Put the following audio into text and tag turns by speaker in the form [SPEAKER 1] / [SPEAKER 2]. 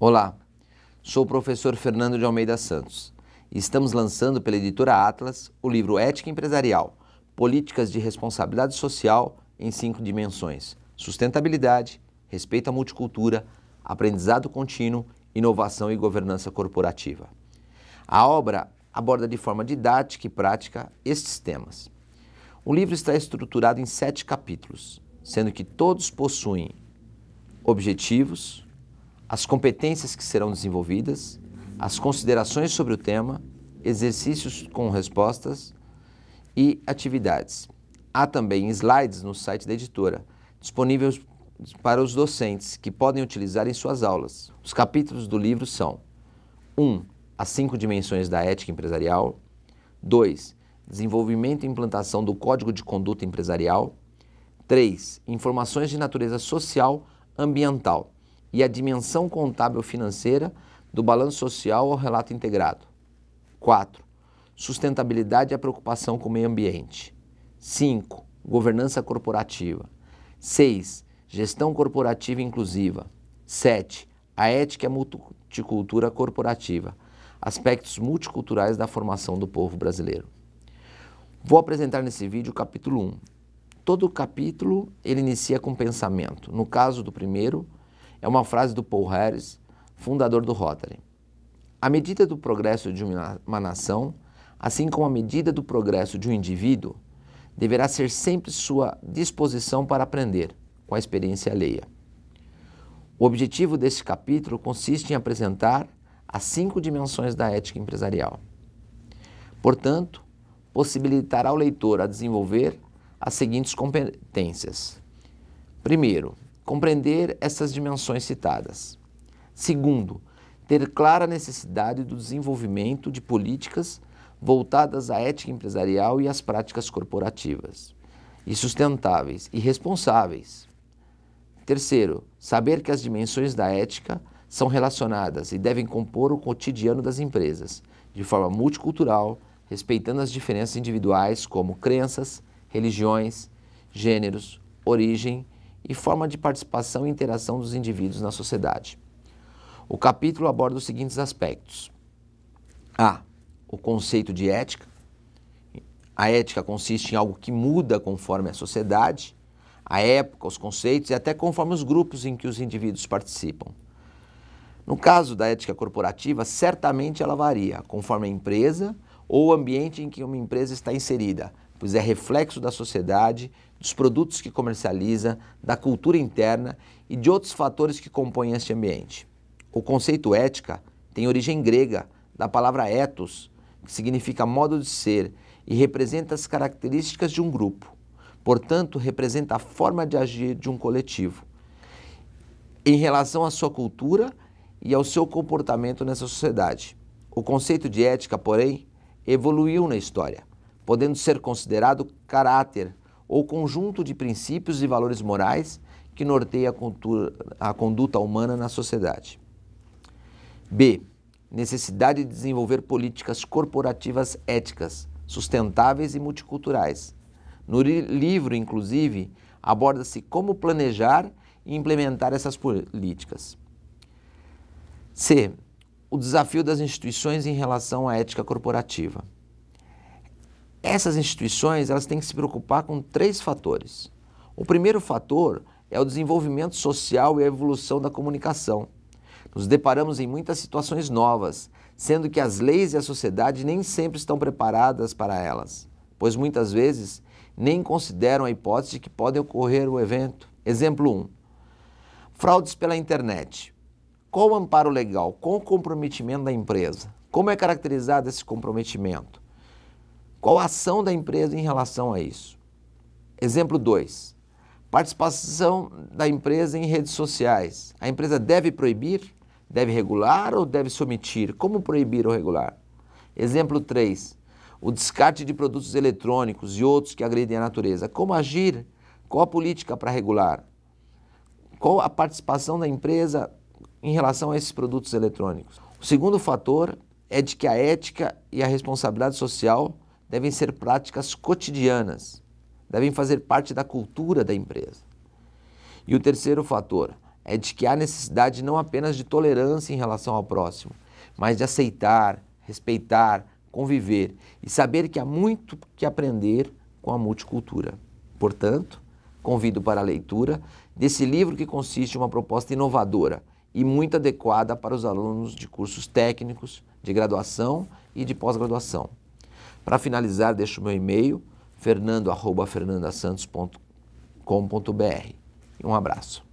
[SPEAKER 1] Olá, sou o professor Fernando de Almeida Santos. Estamos lançando pela editora Atlas o livro Ética Empresarial: Políticas de Responsabilidade Social em cinco dimensões: sustentabilidade, respeito à multicultura, aprendizado contínuo, inovação e governança corporativa. A obra aborda de forma didática e prática estes temas. O livro está estruturado em sete capítulos, sendo que todos possuem objetivos, as competências que serão desenvolvidas, as considerações sobre o tema, exercícios com respostas e atividades. Há também slides no site da editora, disponíveis para os docentes, que podem utilizar em suas aulas. Os capítulos do livro são 1. Um, as cinco dimensões da ética empresarial 2. Desenvolvimento e implantação do Código de Conduta Empresarial 3. Informações de natureza social ambiental e a dimensão contábil financeira do balanço social ao relato integrado. 4. Sustentabilidade e a preocupação com o meio ambiente. 5. Governança corporativa. 6. Gestão corporativa inclusiva. 7. A ética e é a multicultura corporativa. Aspectos multiculturais da formação do povo brasileiro. Vou apresentar nesse vídeo o capítulo 1. Todo capítulo ele inicia com pensamento. No caso do primeiro, é uma frase do Paul Harris, fundador do Rotary. A medida do progresso de uma nação, assim como a medida do progresso de um indivíduo, deverá ser sempre sua disposição para aprender com a experiência alheia. O objetivo deste capítulo consiste em apresentar as cinco dimensões da ética empresarial. Portanto, possibilitará ao leitor a desenvolver as seguintes competências. Primeiro, compreender essas dimensões citadas. Segundo, ter clara necessidade do desenvolvimento de políticas voltadas à ética empresarial e às práticas corporativas, e sustentáveis e responsáveis. Terceiro, saber que as dimensões da ética são relacionadas e devem compor o cotidiano das empresas, de forma multicultural, respeitando as diferenças individuais como crenças, religiões, gêneros, origem e forma de participação e interação dos indivíduos na sociedade. O capítulo aborda os seguintes aspectos: a. O conceito de ética. A ética consiste em algo que muda conforme a sociedade, a época, os conceitos e até conforme os grupos em que os indivíduos participam. No caso da ética corporativa, certamente ela varia conforme a empresa ou o ambiente em que uma empresa está inserida, pois é reflexo da sociedade, dos produtos que comercializa, da cultura interna e de outros fatores que compõem este ambiente. O conceito ética tem origem grega, da palavra ethos, que significa modo de ser e representa as características de um grupo. Portanto, representa a forma de agir de um coletivo em relação à sua cultura e ao seu comportamento nessa sociedade. O conceito de ética, porém, evoluiu na história podendo ser considerado caráter ou conjunto de princípios e valores morais que norteia a, cultura, a conduta humana na sociedade. B. Necessidade de desenvolver políticas corporativas éticas, sustentáveis e multiculturais. No livro, inclusive, aborda-se como planejar e implementar essas políticas. C. O desafio das instituições em relação à ética corporativa. Essas instituições elas têm que se preocupar com três fatores. O primeiro fator é o desenvolvimento social e a evolução da comunicação. Nos deparamos em muitas situações novas, sendo que as leis e a sociedade nem sempre estão preparadas para elas, pois muitas vezes nem consideram a hipótese de que pode ocorrer o evento. Exemplo 1. Fraudes pela internet. Qual o amparo legal? Qual o comprometimento da empresa? Como é caracterizado esse comprometimento? Qual a ação da empresa em relação a isso? Exemplo 2. Participação da empresa em redes sociais. A empresa deve proibir? Deve regular ou deve se omitir? Como proibir ou regular? Exemplo 3. O descarte de produtos eletrônicos e outros que agredem a natureza. Como agir? Qual a política para regular? Qual a participação da empresa em relação a esses produtos eletrônicos? O segundo fator é de que a ética e a responsabilidade social devem ser práticas cotidianas, devem fazer parte da cultura da empresa. E o terceiro fator é de que há necessidade não apenas de tolerância em relação ao próximo, mas de aceitar, respeitar, conviver e saber que há muito que aprender com a multicultura. Portanto, convido para a leitura desse livro que consiste em uma proposta inovadora e muito adequada para os alunos de cursos técnicos, de graduação e de pós-graduação. Para finalizar, deixo meu e-mail, fernando.fernandasantos.com.br. Um abraço.